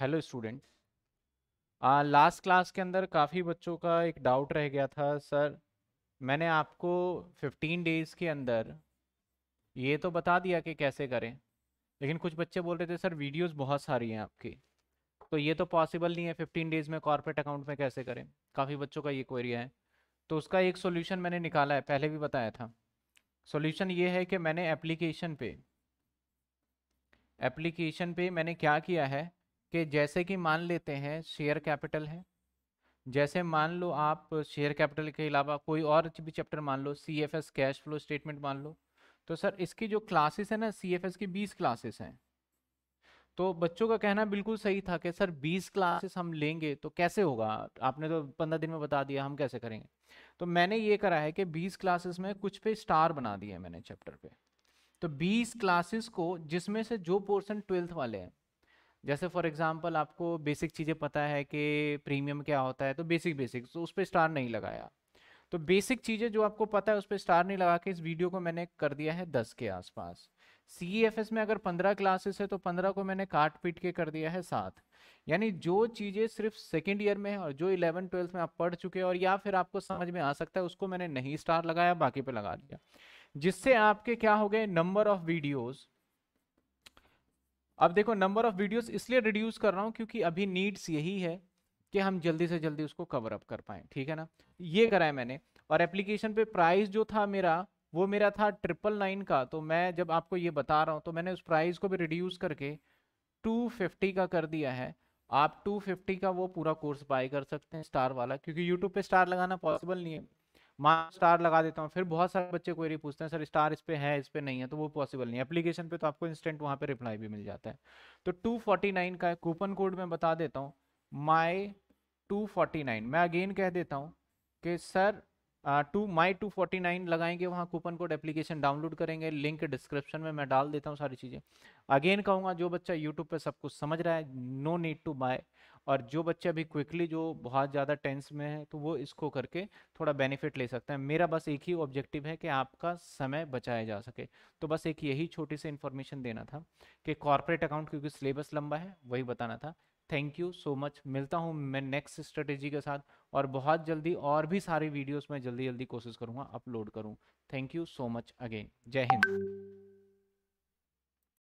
hello student last class के अंदर काफ़ी बच्चों का एक डाउट रह गया था सर मैंने आपको 15 डेज़ के अंदर ये तो बता दिया कि कैसे करें लेकिन कुछ बच्चे बोल रहे थे सर वीडियोस बहुत सारी हैं आपकी तो ये तो पॉसिबल नहीं है 15 डेज़ में कॉर्पोरेट अकाउंट में कैसे करें काफ़ी बच्चों का ये क्वेरी है तो उसका एक सोल्यूशन मैंने निकाला है पहले भी बताया था सोल्यूशन ये है कि मैंने एप्लीकेशन पे एप्लीकेशन पे मैंने क्या किया है कि जैसे कि मान लेते हैं शेयर कैपिटल है जैसे मान लो आप शेयर कैपिटल के अलावा कोई और भी चैप्टर मान लो C F S cash flow statement मान लो तो सर इसकी जो क्लासेस है ना सी एफ एस की बीस क्लासेस हैं तो बच्चों का कहना बिल्कुल सही था कि सर बीस क्लासेस हम लेंगे तो कैसे होगा आपने तो पंद्रह दिन में बता दिया हम कैसे करेंगे तो मैंने ये करा है कि बीस क्लासेस में कुछ पे स्टार बना दिए मैंने चैप्टर पे तो बीस क्लासेस को जिसमें से जो पोर्सन ट्वेल्थ वाले हैं जैसे फॉर एग्जांपल आपको बेसिक चीज़ें पता है कि प्रीमियम क्या होता है तो बेसिक बेसिक तो उस पर स्टार नहीं लगाया तो बेसिक चीज़ें जो आपको पता है उस पर स्टार नहीं लगा के इस वीडियो को मैंने कर दिया है दस के आसपास सी e में अगर पंद्रह क्लासेस है तो पंद्रह को मैंने काट पीट के कर दिया है सात यानी जो चीज़ें सिर्फ सेकेंड ईयर में है और जो इलेवन ट्वेल्थ में आप पढ़ चुके हैं और या फिर आपको समझ में आ सकता है उसको मैंने नहीं स्टार लगाया बाकी पे लगा दिया जिससे आपके क्या हो गए नंबर ऑफ वीडियोज़ अब देखो नंबर ऑफ वीडियोस इसलिए रिड्यूस कर रहा हूँ क्योंकि अभी नीड्स यही है कि हम जल्दी से जल्दी उसको कवर अप कर पाएँ ठीक है ना ये कराया मैंने और एप्लीकेशन पे प्राइस जो था मेरा वो मेरा था ट्रिपल नाइन का तो मैं जब आपको ये बता रहा हूँ तो मैंने उस प्राइस को भी रिड्यूस करके टू फिफ्टी का कर दिया है आप टू फिफ्टी का वो पूरा कोर्स बाय कर सकते हैं स्टार वाला क्योंकि यूट्यूब पे स्टार लगाना पॉसिबल नहीं है मान स्टार लगा देता हूँ फिर बहुत सारे बच्चे क्वेरी पूछते हैं सर स्टार इस पर है इस पर नहीं है तो वो पॉसिबल नहीं है एप्लीकेशन पे तो आपको इंस्टेंट वहाँ पे रिप्लाई भी मिल जाता है तो 249 का कूपन कोड मैं बता देता हूँ माई 249 मैं अगेन कह देता हूँ कि सर टू माई टू फोर्टी नाइन लगाएंगे वहाँ कूपन कोड एप्लीकेशन डाउनलोड करेंगे लिंक डिस्क्रिप्शन में मैं डाल देता हूँ सारी चीज़ें अगेन कहूँगा जो बच्चा यूट्यूब पे सब कुछ समझ रहा है नो नीड टू बाय और जो बच्चा अभी क्विकली जो बहुत ज़्यादा टेंस में है तो वो इसको करके थोड़ा बेनिफिट ले सकता है मेरा बस एक ही ऑब्जेक्टिव है कि आपका समय बचाया जा सके तो बस एक यही छोटी सी इन्फॉर्मेशन देना था कि कॉरपोरेट अकाउंट क्योंकि सिलेबस लंबा है वही बताना था थैंक यू सो मच मिलता हूँ मैं नेक्स्ट स्ट्रेटेजी के साथ और बहुत जल्दी और भी सारी वीडियोस मैं जल्दी जल्दी कोशिश करूँगा अपलोड करूँ thank you so much again Jai Hind